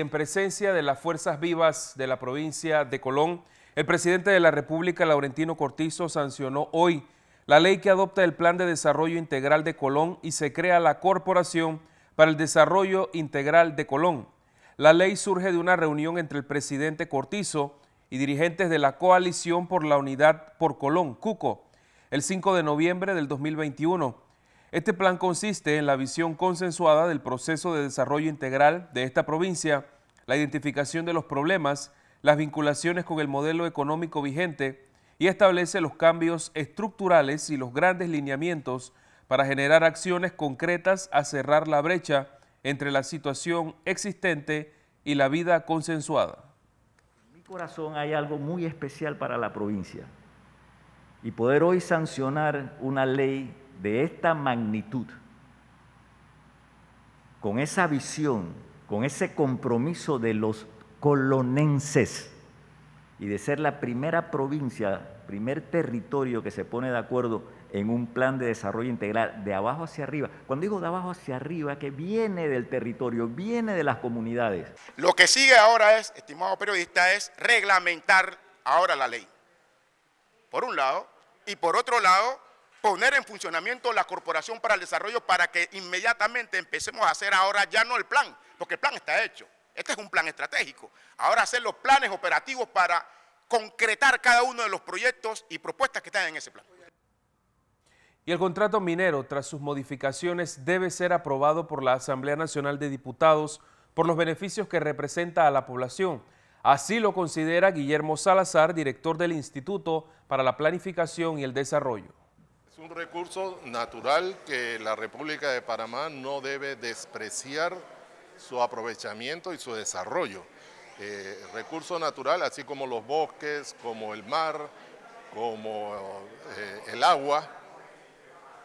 en presencia de las fuerzas vivas de la provincia de Colón, el presidente de la República, Laurentino Cortizo, sancionó hoy la ley que adopta el Plan de Desarrollo Integral de Colón y se crea la Corporación para el Desarrollo Integral de Colón. La ley surge de una reunión entre el presidente Cortizo y dirigentes de la Coalición por la Unidad por Colón, CUCO, el 5 de noviembre del 2021 este plan consiste en la visión consensuada del proceso de desarrollo integral de esta provincia, la identificación de los problemas, las vinculaciones con el modelo económico vigente y establece los cambios estructurales y los grandes lineamientos para generar acciones concretas a cerrar la brecha entre la situación existente y la vida consensuada. En mi corazón hay algo muy especial para la provincia y poder hoy sancionar una ley de esta magnitud, con esa visión, con ese compromiso de los colonenses y de ser la primera provincia, primer territorio que se pone de acuerdo en un plan de desarrollo integral de abajo hacia arriba. Cuando digo de abajo hacia arriba, que viene del territorio, viene de las comunidades. Lo que sigue ahora es, estimado periodista, es reglamentar ahora la ley. Por un lado, y por otro lado, poner en funcionamiento la Corporación para el Desarrollo para que inmediatamente empecemos a hacer ahora ya no el plan, porque el plan está hecho. Este es un plan estratégico. Ahora hacer los planes operativos para concretar cada uno de los proyectos y propuestas que están en ese plan. Y el contrato minero, tras sus modificaciones, debe ser aprobado por la Asamblea Nacional de Diputados por los beneficios que representa a la población. Así lo considera Guillermo Salazar, director del Instituto para la Planificación y el Desarrollo un recurso natural que la República de Panamá no debe despreciar su aprovechamiento y su desarrollo. Eh, recurso natural, así como los bosques, como el mar, como eh, el agua,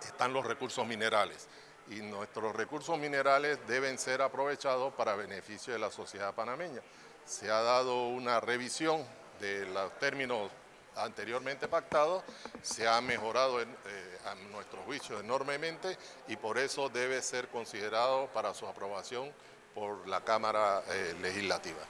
están los recursos minerales. Y nuestros recursos minerales deben ser aprovechados para beneficio de la sociedad panameña. Se ha dado una revisión de los términos anteriormente pactado, se ha mejorado en, eh, a nuestro juicio enormemente y por eso debe ser considerado para su aprobación por la Cámara eh, Legislativa.